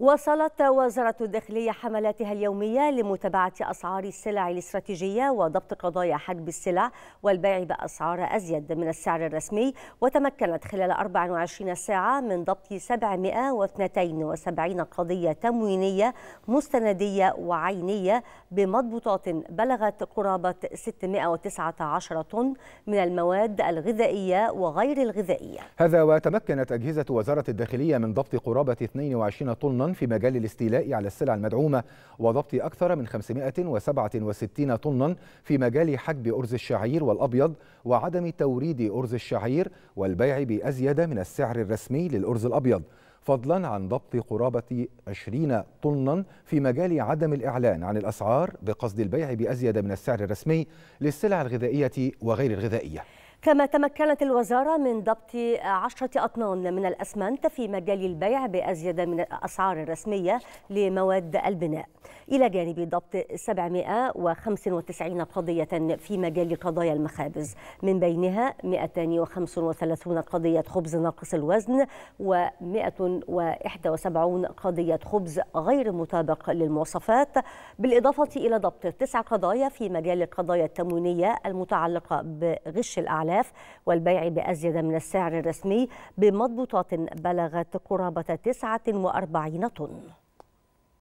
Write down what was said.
وصلت وزارة الداخلية حملاتها اليومية لمتابعة أسعار السلع الاستراتيجية وضبط قضايا حجب السلع والبيع بأسعار أزيد من السعر الرسمي وتمكنت خلال 24 ساعة من ضبط 772 قضية تموينية مستندية وعينية بمضبوطات بلغت قرابة 619 طن من المواد الغذائية وغير الغذائية هذا وتمكنت أجهزة وزارة الداخلية من ضبط قرابة 22 طن في مجال الاستيلاء على السلع المدعومة وضبط أكثر من 567 طنا في مجال حجب أرز الشعير والأبيض وعدم توريد أرز الشعير والبيع بأزيد من السعر الرسمي للأرز الأبيض فضلا عن ضبط قرابة 20 طنا في مجال عدم الإعلان عن الأسعار بقصد البيع بأزيد من السعر الرسمي للسلع الغذائية وغير الغذائية كما تمكنت الوزارة من ضبط عشرة أطنان من الأسمنت في مجال البيع بأزيد من الأسعار الرسمية لمواد البناء إلى جانب ضبط 795 قضية في مجال قضايا المخابز من بينها 235 قضية خبز ناقص الوزن و 171 قضية خبز غير مطابق للمواصفات بالإضافة إلى ضبط تسع قضايا في مجال القضايا التموينية المتعلقة بغش الأعلام الغلاف والبيع بأزيد من السعر الرسمي بمضبوطات بلغت قرابة 49 طن